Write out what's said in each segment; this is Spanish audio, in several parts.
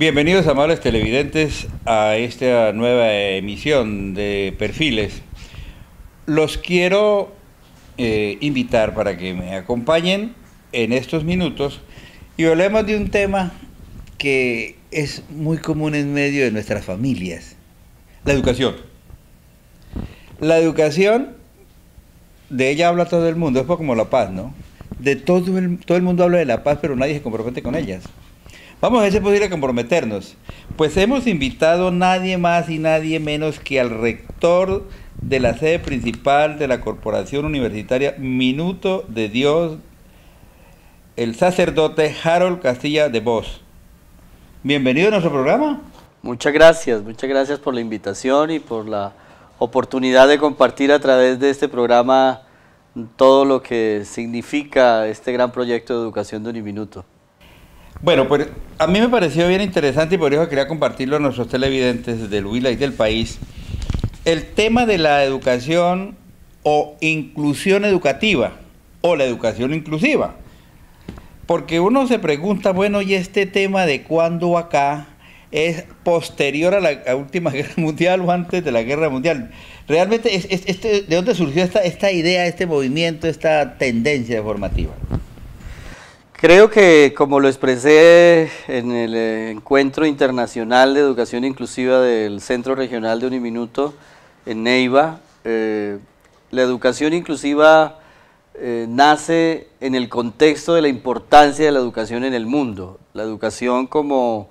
Bienvenidos, amables televidentes, a esta nueva emisión de Perfiles. Los quiero eh, invitar para que me acompañen en estos minutos y hablemos de un tema que es muy común en medio de nuestras familias, la educación. La educación, de ella habla todo el mundo, es como la paz, ¿no? De todo el, todo el mundo habla de la paz, pero nadie se compromete con ellas. Vamos a ver si comprometernos. Pues hemos invitado nadie más y nadie menos que al rector de la sede principal de la Corporación Universitaria Minuto de Dios, el sacerdote Harold Castilla de Voz. Bienvenido a nuestro programa. Muchas gracias, muchas gracias por la invitación y por la oportunidad de compartir a través de este programa todo lo que significa este gran proyecto de educación de Uniminuto. Bueno, pues a mí me pareció bien interesante y por eso quería compartirlo a nuestros televidentes del Huila y del país. El tema de la educación o inclusión educativa o la educación inclusiva. Porque uno se pregunta, bueno, ¿y este tema de cuándo acá es posterior a la última guerra mundial o antes de la guerra mundial? Realmente, este, ¿de dónde surgió esta, esta idea, este movimiento, esta tendencia formativa? Creo que, como lo expresé en el eh, encuentro internacional de educación inclusiva del Centro Regional de Uniminuto en Neiva, eh, la educación inclusiva eh, nace en el contexto de la importancia de la educación en el mundo. La educación como,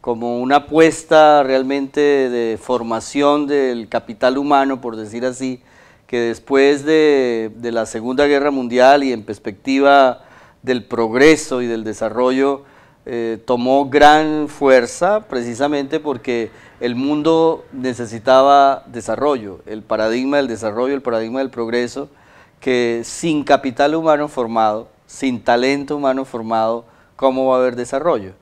como una apuesta realmente de formación del capital humano, por decir así, que después de, de la Segunda Guerra Mundial y en perspectiva del progreso y del desarrollo eh, tomó gran fuerza precisamente porque el mundo necesitaba desarrollo, el paradigma del desarrollo, el paradigma del progreso, que sin capital humano formado, sin talento humano formado, ¿cómo va a haber desarrollo?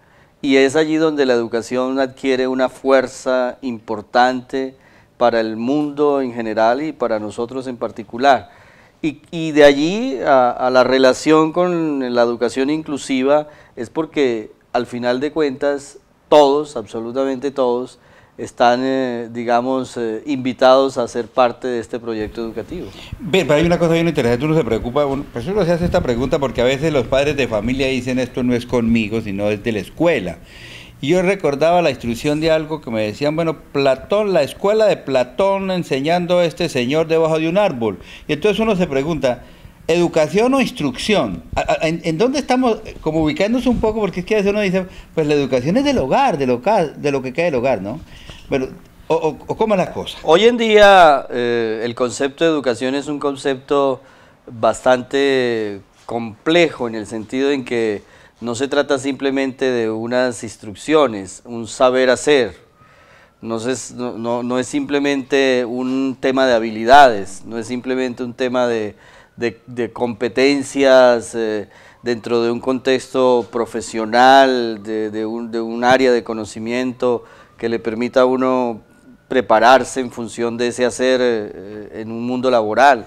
Y es allí donde la educación adquiere una fuerza importante para el mundo en general y para nosotros en particular y, de allí a, la relación con la educación inclusiva es porque al final de cuentas todos, absolutamente todos, están, eh, digamos, eh, invitados a ser parte de este proyecto educativo. pero hay una cosa bien interesante, uno se preocupa, por eso uno se hace esta pregunta porque a veces los padres de familia dicen esto no es conmigo, sino es de la escuela. Y yo recordaba la instrucción de algo que me decían, bueno, Platón, la escuela de Platón enseñando a este señor debajo de un árbol. Y entonces uno se pregunta, ¿educación o instrucción? ¿En, dónde estamos como ubicándonos un poco? Porque es que a veces uno dice, pues la educación es del hogar, de lo que cae del hogar, ¿no? pero o, o, cómo es la cosa? Hoy en día eh, el concepto de educación es un concepto bastante complejo en el sentido en que no se trata simplemente de unas instrucciones, un saber hacer. No es, simplemente un tema de habilidades, no es simplemente un tema de, competencias eh, dentro de un contexto profesional, de, un, área de conocimiento que le permita a uno prepararse en función de ese hacer eh, en un mundo laboral.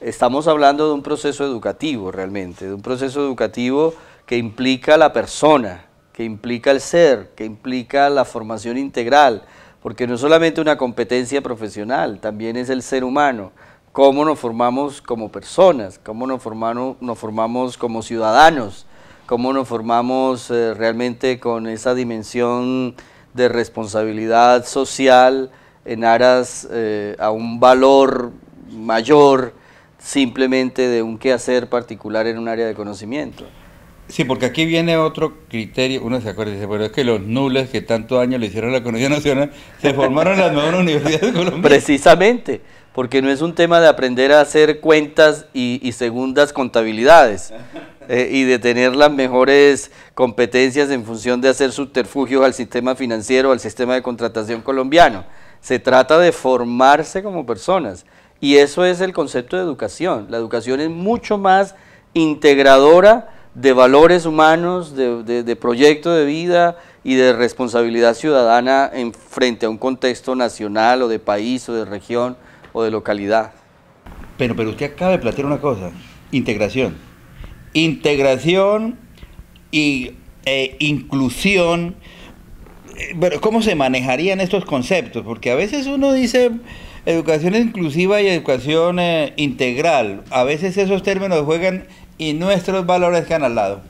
Estamos hablando de un proceso educativo realmente, de un proceso educativo que implica la persona, que implica el ser, que implica la formación integral, porque no es solamente una competencia profesional, también es el ser humano, cómo nos formamos como personas, cómo nos formamos, nos formamos como ciudadanos, cómo nos formamos eh, realmente con esa dimensión de responsabilidad social en aras eh, a un valor mayor simplemente de un quehacer particular en un área de conocimiento. Sí, porque aquí viene otro criterio. Uno se acuerda y dice, bueno, es que los nules que tanto año le hicieron a la economía Nacional se formaron en las mejores universidades de Colombia. Precisamente, porque no es un tema de aprender a hacer cuentas y, segundas contabilidades eh, y de tener las mejores competencias en función de hacer subterfugios al sistema financiero, al sistema de contratación colombiano. Se trata de formarse como personas. Y eso es el concepto de educación. La educación es mucho más integradora de valores humanos, de, de, proyecto de vida y de responsabilidad ciudadana en frente a un contexto nacional o de país o de región o de localidad. Pero, pero usted acaba de plantear una cosa, integración. Integración y eh, inclusión. Eh, pero ¿cómo se manejarían estos conceptos? Porque a veces uno dice educación inclusiva y educación eh, integral. A veces esos términos juegan y nuestros valores que han al lado.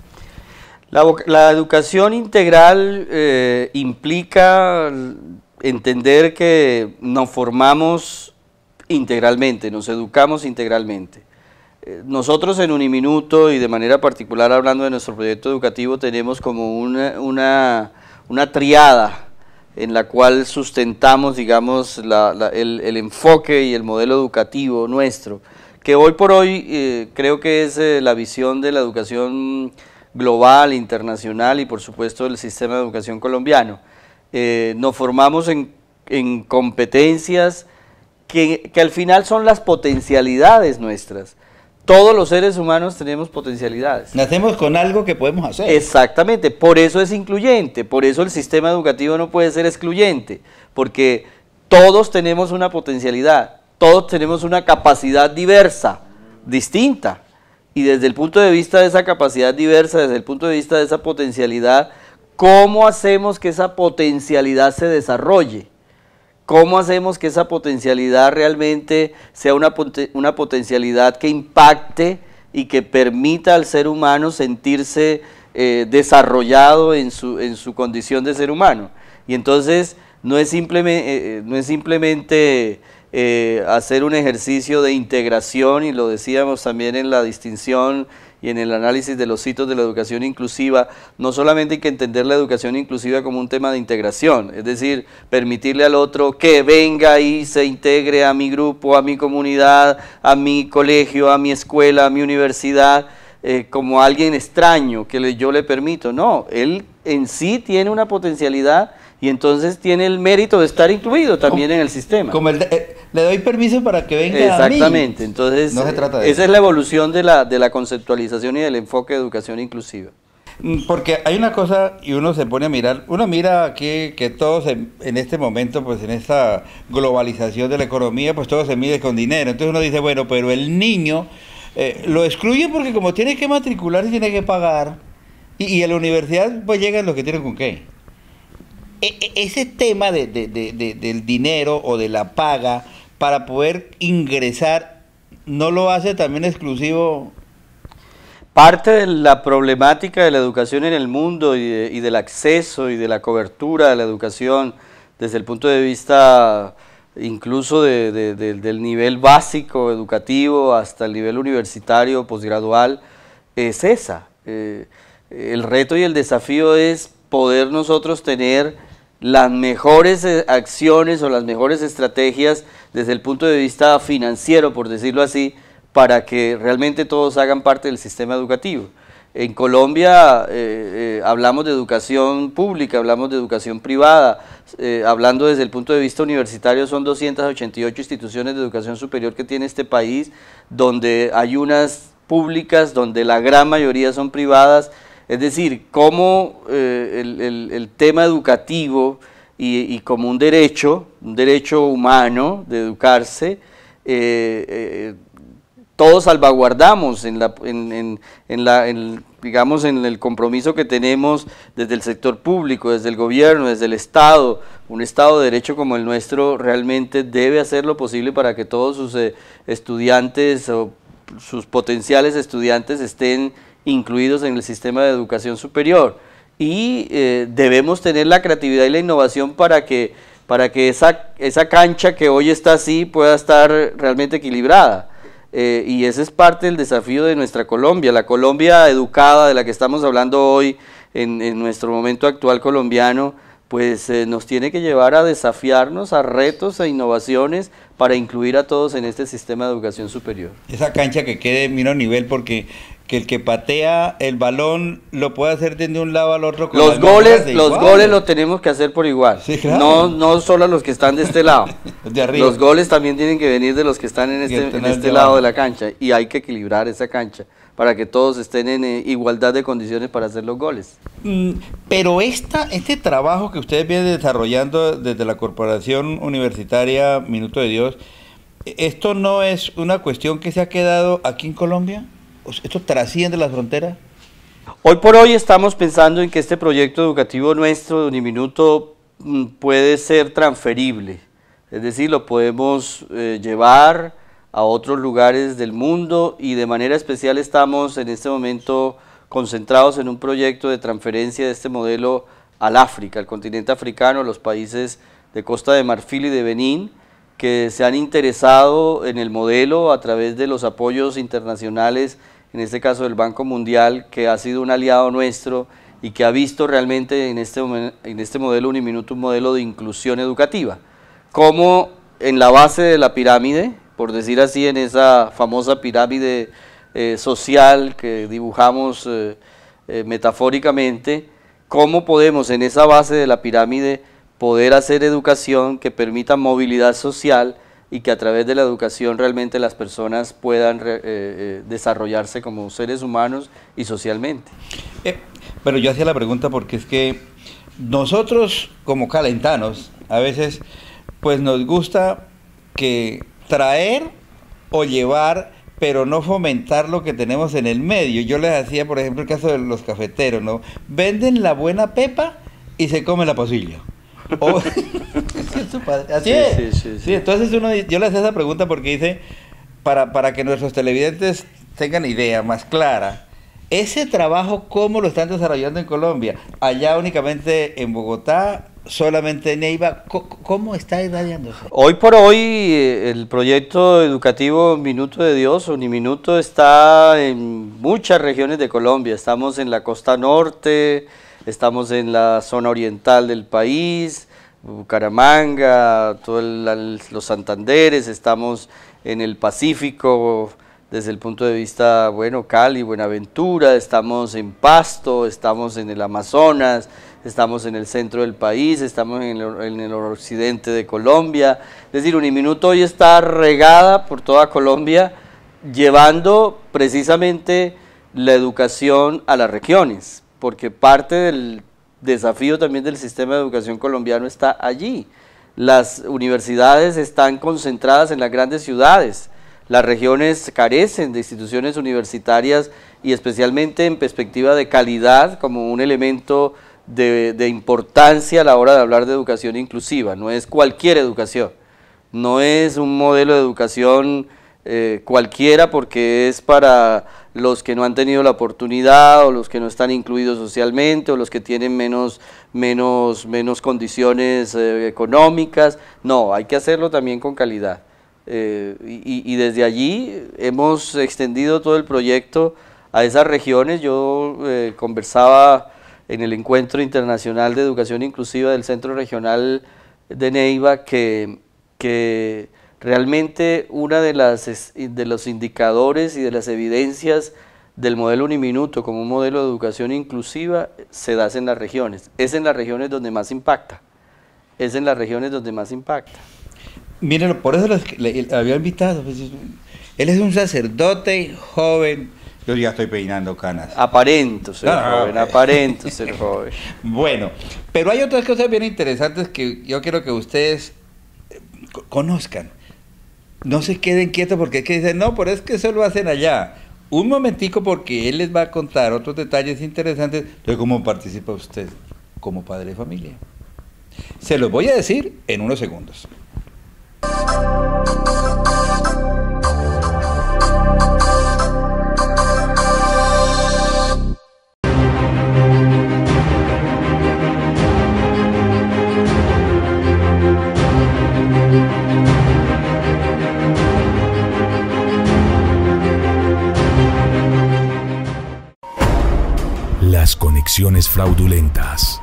La, educación integral eh, implica entender que nos formamos integralmente, nos educamos integralmente. Eh, nosotros en minuto y de manera particular hablando de nuestro proyecto educativo tenemos como una, triada en la cual sustentamos, digamos, el, el, enfoque y el modelo educativo nuestro que hoy por hoy eh, creo que es eh, la visión de la educación global, internacional y por supuesto del sistema de educación colombiano. Eh, nos formamos en, competencias que, que, al final son las potencialidades nuestras. Todos los seres humanos tenemos potencialidades. Nacemos con algo que podemos hacer. Exactamente, por eso es incluyente, por eso el sistema educativo no puede ser excluyente, porque todos tenemos una potencialidad todos tenemos una capacidad diversa, distinta. Y desde el punto de vista de esa capacidad diversa, desde el punto de vista de esa potencialidad, ¿cómo hacemos que esa potencialidad se desarrolle? ¿Cómo hacemos que esa potencialidad realmente sea una, potencialidad que impacte y que permita al ser humano sentirse eh, desarrollado en su, en su, condición de ser humano? Y entonces no es eh, eh, no es simplemente eh, hacer un ejercicio de integración, y lo decíamos también en la distinción y en el análisis de los hitos de la educación inclusiva, no solamente hay que entender la educación inclusiva como un tema de integración, es decir, permitirle al otro que venga y se integre a mi grupo, a mi comunidad, a mi colegio, a mi escuela, a mi universidad, eh, como alguien extraño que yo le permito. No, él en sí tiene una potencialidad y entonces tiene el mérito de estar incluido también en el sistema. Como eh, le doy permiso para que venga. Exactamente, a mí. entonces no esa es la evolución de la, de la conceptualización y del enfoque de educación inclusiva. Mm, porque hay una cosa y uno se pone a mirar, uno mira aquí que todos en, en, este momento, pues en esta globalización de la economía, pues todo se mide con dinero. Entonces uno dice, bueno, pero el niño eh, lo excluye porque como tiene que matricular, tiene que pagar. Y, y a la universidad pues llegan los que tienen con qué. E, e, ese tema del dinero o de la paga para poder ingresar, ¿no lo hace también exclusivo? Parte de la problemática de la educación en el mundo y, del acceso y de la cobertura de la educación desde el punto de vista incluso del nivel básico educativo hasta el nivel universitario, posgradual, es esa. Eh, el reto y el desafío es poder nosotros tener las mejores eh, acciones o las mejores estrategias desde el punto de vista financiero, por decirlo así, para que realmente todos hagan parte del sistema educativo. En Colombia eh, eh, hablamos de educación pública, hablamos de educación privada, hablando desde el punto de vista universitario son 288 instituciones de educación superior que tiene este país, donde hay unas públicas, donde la gran mayoría son privadas, es decir, cómo eh, el, tema educativo y, como un derecho, un derecho humano de educarse, eh, eh, todos salvaguardamos en la, digamos, en el compromiso que tenemos desde el sector público, desde el gobierno, desde el Estado. Un Estado de Derecho como el nuestro realmente debe hacer lo posible para que todos sus estudiantes o sus potenciales estudiantes estén incluidos en el sistema de educación superior. Y eh, debemos tener la creatividad y la innovación para que, para que esa, esa cancha que hoy está así pueda estar realmente equilibrada. Eh, y ese es parte del desafío de nuestra Colombia, la Colombia educada de la que estamos hablando hoy en, en nuestro momento actual colombiano pues eh, nos tiene que llevar a desafiarnos a retos e innovaciones para incluir a todos en este sistema de educación superior. Esa cancha que quede mira nivel porque que el que patea el balón lo puede hacer de un lado al otro. los goles, los goles lo tenemos que hacer por igual. No, no solo los que están de este lado. de arriba. Los goles también tienen que venir de los que están en este, este lado de la cancha y hay que equilibrar esa cancha para que todos estén en eh, igualdad de condiciones para hacer los goles. Mm, pero esta, este trabajo que ustedes vienen desarrollando desde la Corporación Universitaria Minuto de Dios, ¿esto no es una cuestión que se ha quedado aquí en Colombia? ¿Esto trasciende las fronteras? Hoy por hoy estamos pensando en que este proyecto educativo nuestro de Uniminuto mm, puede ser transferible, es decir, lo podemos eh, llevar a otros lugares del mundo y de manera especial estamos en este momento concentrados en un proyecto de transferencia de este modelo al África, al continente africano, a los países de Costa de Marfil y de Benín, que se han interesado en el modelo a través de los apoyos internacionales en este caso del Banco Mundial, que ha sido un aliado nuestro y que ha visto realmente en este, en este modelo Uniminuto un modelo de inclusión educativa. Como en la base de la pirámide, por decir así, en esa famosa pirámide eh, social que dibujamos eh, eh, metafóricamente, cómo podemos en esa base de la pirámide poder hacer educación que permita movilidad social y que a través de la educación realmente las personas puedan eh, eh, desarrollarse como seres humanos y socialmente. Eh, pero yo hacía la pregunta porque es que nosotros como calentanos a veces pues nos gusta que traer o llevar pero no fomentar lo que tenemos en el medio. Yo les hacía, por ejemplo, el caso de los cafeteros, ¿no? Venden la buena pepa y se come la posilla. Oh. padre. Así sí, es. Sí, sí, entonces yo le hacía esa pregunta porque dice, para, para que nuestros televidentes tengan idea más clara, ese trabajo, ¿cómo lo están desarrollando en Colombia? Allá únicamente en Bogotá, solamente en EIVA, ¿cómo está eso? Hoy por hoy eh, el proyecto educativo Minuto de Dios o Ni Minuto está en muchas regiones de Colombia. Estamos en la costa norte, Estamos en la zona oriental del país, Bucaramanga, todos los Santanderes, estamos en el Pacífico desde el punto de vista, bueno, Cali, Buenaventura, estamos en Pasto, estamos en el Amazonas, estamos en el centro del país, estamos en el, en occidente de Colombia. Es decir, Uniminuto hoy está regada por toda Colombia, llevando precisamente la educación a las regiones, porque parte del desafío también del sistema de educación colombiano está allí. Las universidades están concentradas en las grandes ciudades, las regiones carecen de instituciones universitarias y especialmente en perspectiva de calidad como un elemento de, importancia a la hora de hablar de educación inclusiva. No es cualquier educación, no es un modelo de educación eh, cualquiera porque es para los que no han tenido la oportunidad o los que no están incluidos socialmente o los que tienen menos, menos, menos condiciones eh, económicas. No, hay que hacerlo también con calidad. Eh, y, desde allí hemos extendido todo el proyecto a esas regiones. Yo conversaba en el Encuentro Internacional de Educación Inclusiva del Centro Regional de Neiva que Realmente uno de, las, de los indicadores y de las evidencias del modelo Uniminuto como un modelo de educación inclusiva se da en las regiones. Es en las regiones donde más impacta. Es en las regiones donde más impacta. Miren, por eso los, le, había invitado. Pues, él es un sacerdote joven. Yo ya estoy peinando canas. Aparento ser ah, joven, aparento ser joven. Bueno, pero hay otras cosas bien interesantes que yo quiero que ustedes eh, conozcan no se queden quietos porque es que dicen, no, pero es que eso lo hacen allá. Un momentico porque él les va a contar otros detalles interesantes de cómo participa usted como padre de familia. Se los voy a decir en unos segundos. fraudulentas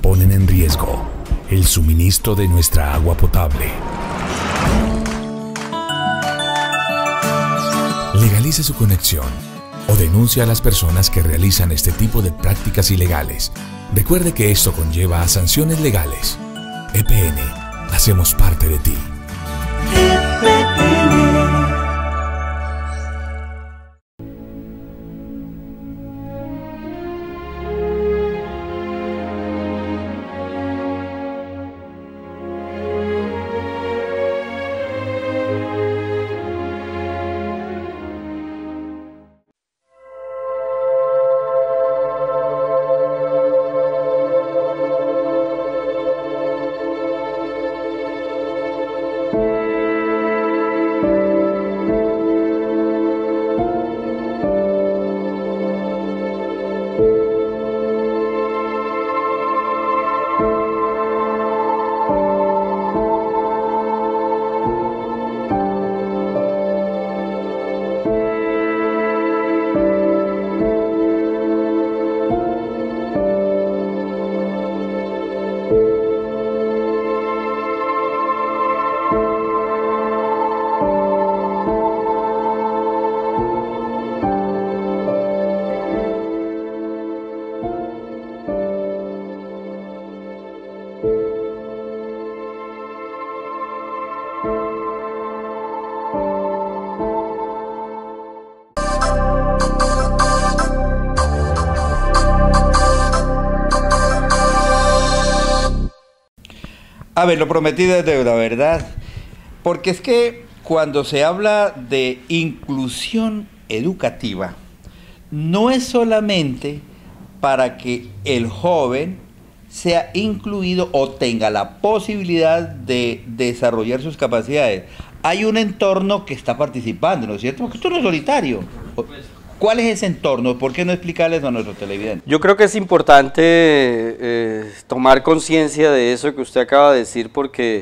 ponen en riesgo el suministro de nuestra agua potable. Legalice su conexión o denuncia a las personas que realizan este tipo de prácticas ilegales. Recuerde que esto conlleva a sanciones legales. EPN, hacemos parte de ti. lo prometido es deuda, ¿verdad? Porque es que cuando se habla de inclusión educativa, no es solamente para que el joven sea incluido o tenga la posibilidad de desarrollar sus capacidades. Hay un entorno que está participando, ¿no es cierto? Porque esto no es solitario. ¿Cuál es ese entorno? ¿Por qué no explicarles a nuestro televidente? Yo creo que es importante eh, tomar conciencia de eso que usted acaba de decir porque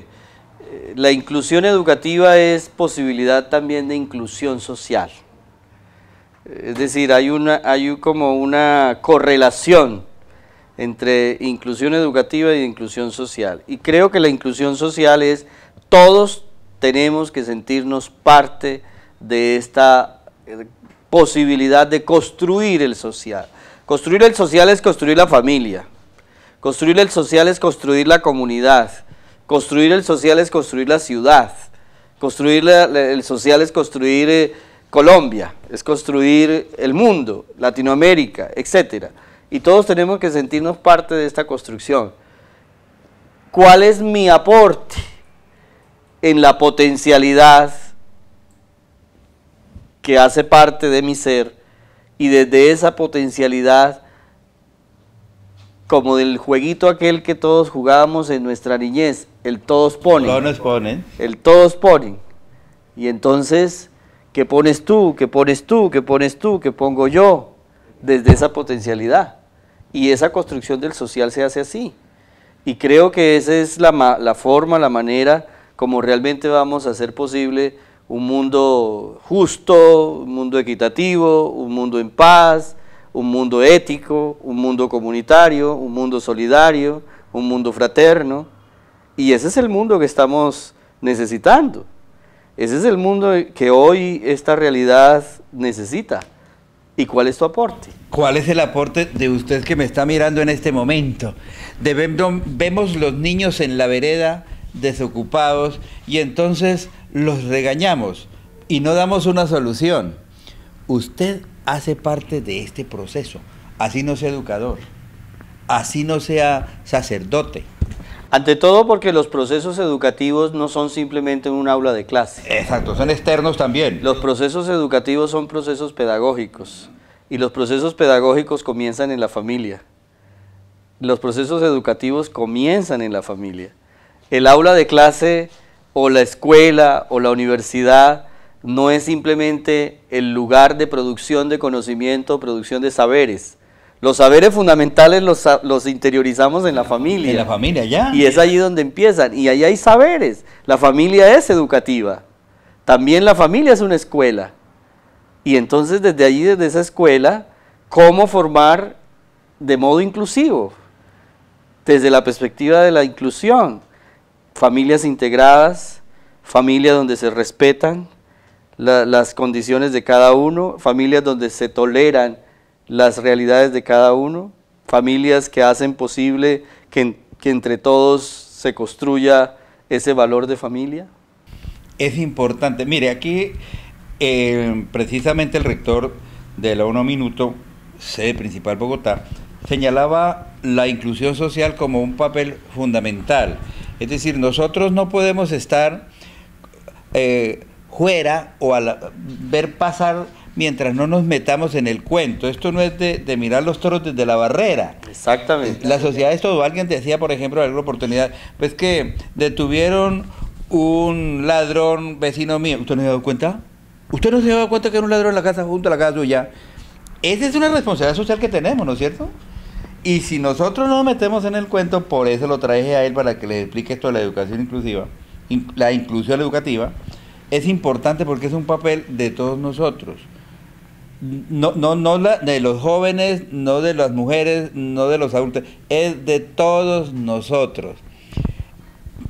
eh, la inclusión educativa es posibilidad también de inclusión social. Es decir, hay, una, hay como una correlación entre inclusión educativa y inclusión social. Y creo que la inclusión social es todos tenemos que sentirnos parte de esta eh, posibilidad de construir el social. Construir el social es construir la familia. Construir el social es construir la comunidad. Construir el social es construir la ciudad. Construir el social es construir eh, Colombia, es construir el mundo, Latinoamérica, etc. Y todos tenemos que sentirnos parte de esta construcción. ¿Cuál es mi aporte en la potencialidad que hace parte de mi ser y desde esa potencialidad, como del jueguito aquel que todos jugábamos en nuestra niñez, el todos ponen. ponen. El todos ponen. Y entonces, ¿qué pones tú? ¿Qué pones tú? ¿Qué pones tú? ¿Qué pongo yo? Desde esa potencialidad. Y esa construcción del social se hace así. Y creo que esa es la, la forma, la manera como realmente vamos a hacer posible un mundo justo, un mundo equitativo, un mundo en paz, un mundo ético, un mundo comunitario, un mundo solidario, un mundo fraterno. Y ese es el mundo que estamos necesitando. Ese es el mundo que hoy esta realidad necesita. ¿Y cuál es tu aporte? ¿Cuál es el aporte de usted que me está mirando en este momento? vemos los niños en la vereda desocupados y entonces los regañamos y no damos una solución. Usted hace parte de este proceso, así no sea educador, así no sea sacerdote. Ante todo porque los procesos educativos no son simplemente un aula de clase. Exacto, son externos también. Los procesos educativos son procesos pedagógicos y los procesos pedagógicos comienzan en la familia. Los procesos educativos comienzan en la familia. El aula de clase o la escuela o la universidad no es simplemente el lugar de producción de conocimiento, producción de saberes. Los saberes fundamentales los, interiorizamos en la, familia. En la familia, ya. Y es allí donde empiezan. Y ahí hay saberes. La familia es educativa. También la familia es una escuela. Y entonces desde allí, desde esa escuela, ¿cómo formar de modo inclusivo? Desde la perspectiva de la inclusión familias integradas, familias donde se respetan las condiciones de cada uno, familias donde se toleran las realidades de cada uno, familias que hacen posible que, entre todos se construya ese valor de familia? Es importante. Mire, aquí eh, precisamente el rector de la Uno Minuto, sede principal Bogotá, señalaba la inclusión social como un papel fundamental es decir, nosotros no podemos estar eh, fuera o a ver pasar mientras no nos metamos en el cuento. Esto no es de, mirar los toros desde la barrera. Exactamente. La sociedad es todo. Alguien decía, por ejemplo, alguna oportunidad, pues que detuvieron un ladrón vecino mío. ¿Usted no se ha dado cuenta? ¿Usted no se ha dado cuenta que era un ladrón en la casa junto a la casa suya? Esa es una responsabilidad social que tenemos, ¿no es cierto? Y si nosotros nos metemos en el cuento, por eso lo traje a él para que le explique esto de la educación inclusiva, la inclusión educativa, es importante porque es un papel de todos nosotros. No, no, no de los jóvenes, no de las mujeres, no de los adultos, es de todos nosotros.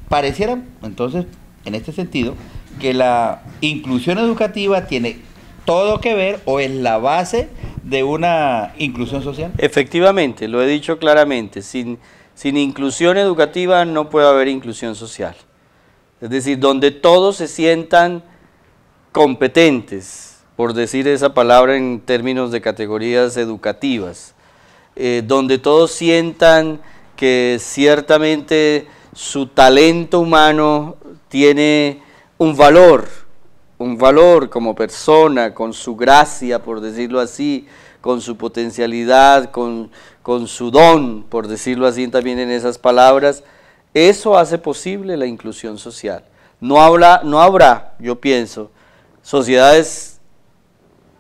Pareciera, entonces, en este sentido, que la inclusión educativa tiene todo que ver o es la base de una inclusión social? Efectivamente, lo he dicho claramente, sin, inclusión educativa no puede haber inclusión social. Es decir, donde todos se sientan competentes, por decir esa palabra en términos de categorías educativas, eh, donde todos sientan que ciertamente su talento humano tiene un valor, un valor como persona, con su gracia, por decirlo así, con su potencialidad, con, su don, por decirlo así también en esas palabras, eso hace posible la inclusión social. No, habla, no habrá, yo pienso, sociedades,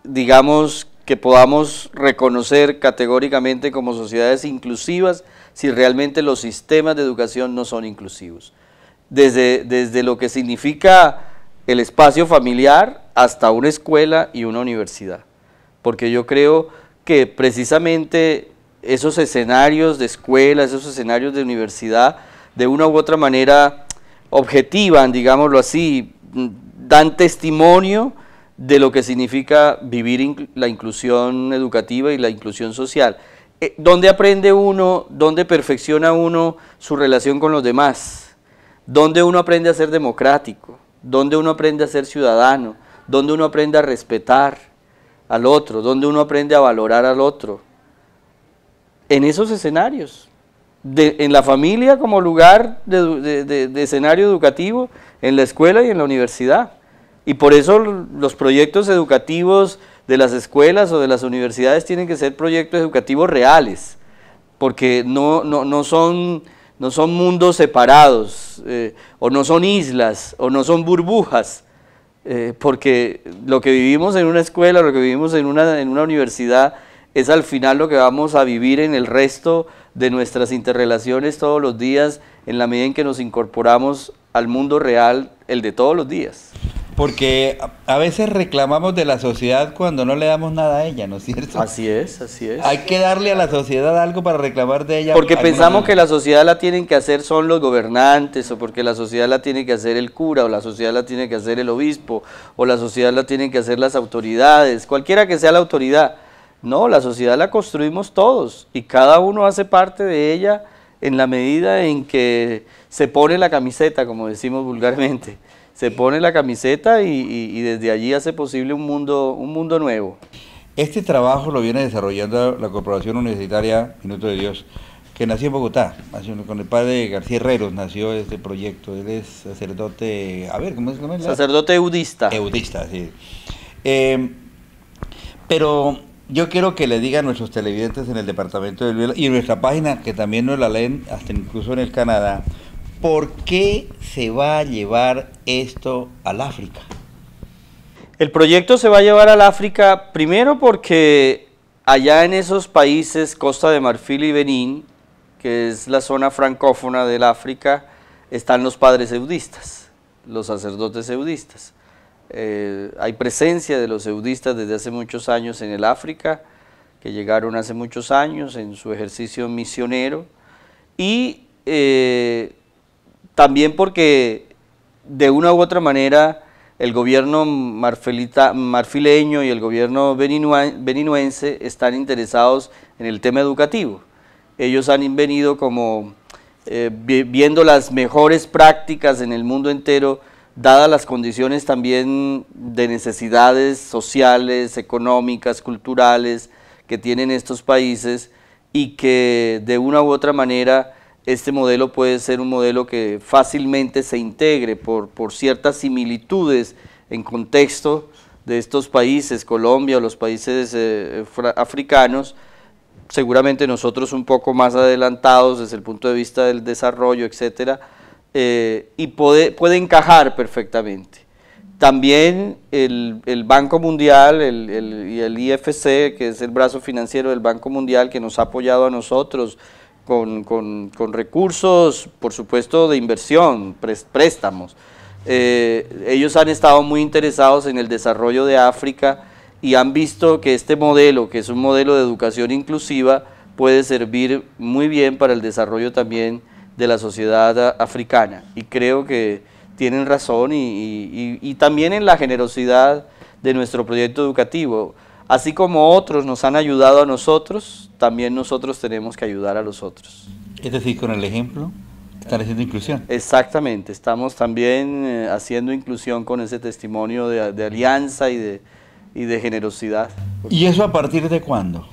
digamos, que podamos reconocer categóricamente como sociedades inclusivas si realmente los sistemas de educación no son inclusivos. Desde, desde lo que significa el espacio familiar hasta una escuela y una universidad. Porque yo creo que precisamente esos escenarios de escuela, esos escenarios de universidad, de una u otra manera objetivan, digámoslo así, dan testimonio de lo que significa vivir la inclusión educativa y la inclusión social. Eh, ¿Dónde aprende uno, dónde perfecciona uno su relación con los demás? ¿Dónde uno aprende a ser democrático? donde uno aprende a ser ciudadano, donde uno aprende a respetar al otro, donde uno aprende a valorar al otro. En esos escenarios, en la familia como lugar de, escenario educativo, en la escuela y en la universidad. Y por eso los proyectos educativos de las escuelas o de las universidades tienen que ser proyectos educativos reales, porque no, no, no son no son mundos separados, eh, o no son islas, o no son burbujas, eh, porque lo que vivimos en una escuela, lo que vivimos en una universidad, es al final lo que vamos a vivir en el resto de nuestras interrelaciones todos los días, en la medida en que nos incorporamos al mundo real, el de todos los días. Porque a veces reclamamos de la sociedad cuando no le damos nada a ella, ¿no es cierto? Así es, así es. Hay que darle a la sociedad algo para reclamar de ella. Porque pensamos que la sociedad la tienen que hacer son los gobernantes, o porque la sociedad la tiene que hacer el cura, o la sociedad la tiene que hacer el obispo, o la sociedad la tienen que hacer las autoridades, cualquiera que sea la autoridad. No, la sociedad la construimos todos y cada uno hace parte de ella en la medida en que se pone la camiseta, como decimos vulgarmente se pone la camiseta y, desde allí hace posible un mundo, un mundo nuevo. Este trabajo lo viene desarrollando la Corporación Universitaria Minuto de Dios, que nació en Bogotá, con el padre García Herreros nació este proyecto. Él es sacerdote, a ver, ¿cómo es? Cómo es? Sacerdote eudista. Eudista, sí. Em, pero yo quiero que le digan a nuestros televidentes en el departamento del y en nuestra página, que también nos la leen hasta incluso en el Canadá, ¿Por qué se va a llevar esto al África? El proyecto se va a llevar al África primero porque allá en esos países, Costa de Marfil y Benín, que es la zona francófona del África, están los padres eudistas, los sacerdotes eudistas. Eh, hay presencia de los eudistas desde hace muchos años en el África, que llegaron hace muchos años en su ejercicio misionero, y eh, también porque de una u otra manera el gobierno marfileño y el gobierno beninuense están interesados en el tema educativo. Ellos han venido como eh, viendo las mejores prácticas en el mundo entero, dadas las condiciones también de necesidades sociales, económicas, culturales que tienen estos países y que de una u otra manera este modelo puede ser un modelo que fácilmente se integre por, por ciertas similitudes en contexto de estos países, Colombia o los países eh, africanos, seguramente nosotros un poco más adelantados desde el punto de vista del desarrollo, etcétera, eh, y puede, puede, encajar perfectamente. También el, Banco Mundial y el IFC, que es el brazo financiero del Banco Mundial que nos ha apoyado a nosotros con, recursos, por supuesto, de inversión, préstamos. Eh, ellos han estado muy interesados en el desarrollo de África y han visto que este modelo, que es un modelo de educación inclusiva, puede servir muy bien para el desarrollo también de la sociedad africana. Y creo que tienen razón y también en la generosidad de nuestro proyecto educativo. Así como otros nos han ayudado a nosotros, también nosotros tenemos que ayudar a los otros. Es decir, con el ejemplo están haciendo inclusión. Exactamente, estamos también eh, haciendo inclusión con ese testimonio de, alianza y de, generosidad. ¿Y eso a partir de cuándo?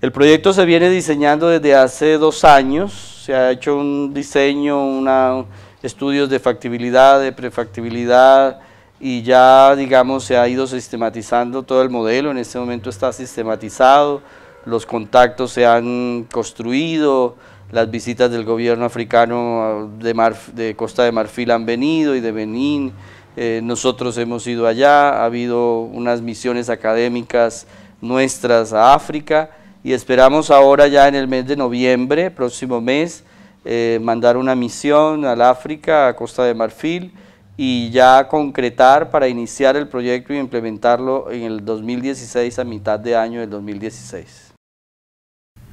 El proyecto se viene diseñando desde hace dos años, se ha hecho un diseño, una, estudios de factibilidad, de prefactibilidad, y ya digamos se ha ido sistematizando todo el modelo, en este momento está sistematizado, los contactos se han construido, las visitas del gobierno africano de, Costa de Marfil han venido y de Benín, eh, nosotros hemos ido allá, ha habido unas misiones académicas nuestras a África y esperamos ahora ya en el mes de noviembre, próximo mes, eh, mandar una misión al África, a Costa de Marfil, y ya concretar para iniciar el proyecto y implementarlo en el 2016, a mitad de año del 2016.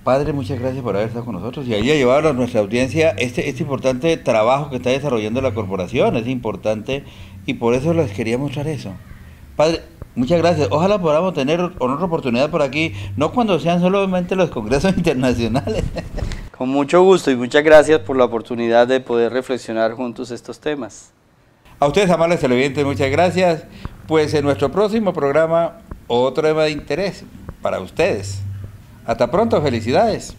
Padre, muchas gracias por haber estado con nosotros y ahí a llevar a nuestra audiencia este, este importante trabajo que está desarrollando la corporación, es importante y por eso les quería mostrar eso. Padre, Muchas gracias. Ojalá podamos tener otra oportunidad por aquí, no cuando sean solamente los congresos internacionales. Con mucho gusto y muchas gracias por la oportunidad de poder reflexionar juntos estos temas. A ustedes, amables televidentes, muchas gracias. Pues en nuestro próximo programa, otro tema de interés para ustedes. Hasta pronto, felicidades.